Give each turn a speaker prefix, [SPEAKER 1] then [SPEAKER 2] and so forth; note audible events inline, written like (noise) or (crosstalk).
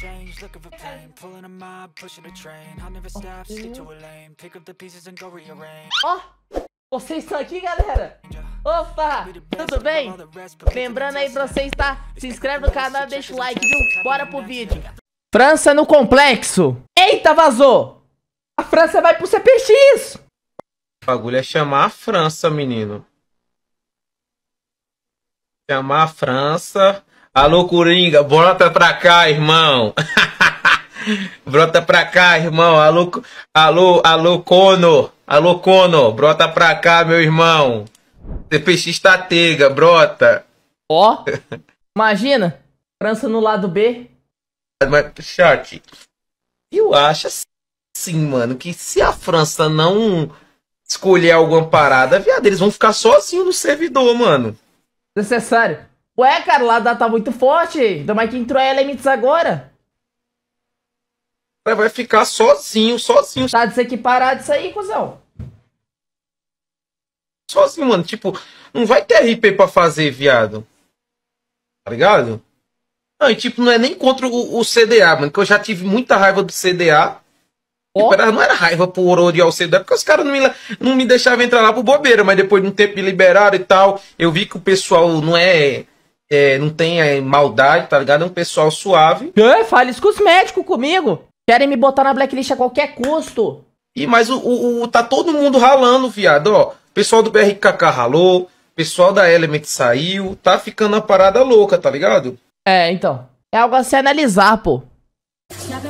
[SPEAKER 1] change, looking for pain Pulling a mob, pushing a train I'll never stop, to a lane Pick up the pieces and go rearrange Ó, oh, vocês estão aqui, galera? Opa, tudo bem? Lembrando aí pra vocês, tá? Se inscreve no canal, deixa o like, viu? Bora pro vídeo França no complexo Eita, vazou A França vai pro CPX O bagulho é chamar a França, menino Chamar a França Alô, Coringa, brota pra cá, irmão. (laughs) brota pra cá, irmão. Alô, alô, alô, Cono. Alô, Cono, brota pra cá, meu irmão. TPX Tatega, tá brota. Ó, oh, imagina, França no lado B. Mas, Short, eu acho assim, mano, que se a França não escolher alguma parada, viado, eles vão ficar sozinhos no servidor, mano. Necessário. Ué, cara, o Ladar tá muito forte. Ainda mais que entrou a Elements agora. Vai ficar sozinho, sozinho. Tá desequiparado isso aí, cuzão. Sozinho, mano. Tipo, não vai ter RP pra fazer, viado. Tá ligado? Não, e tipo, não é nem contra o, o CDA, mano. Que eu já tive muita raiva do CDA. Oh. Tipo, era, não era raiva por odiar o CDA, porque os caras não me, não me deixavam entrar lá pro bobeira. Mas depois de um tempo me liberaram e tal, eu vi que o pessoal não é é, não tem é, maldade, tá ligado? É um pessoal suave. É, fale isso com os médicos comigo. Querem me botar na blacklist a qualquer custo. E mas o, o, o tá todo mundo ralando, viado, ó. Pessoal do BRKK ralou, pessoal da Element saiu, tá ficando a parada louca, tá ligado? É, então. É algo a se analisar, pô. Nada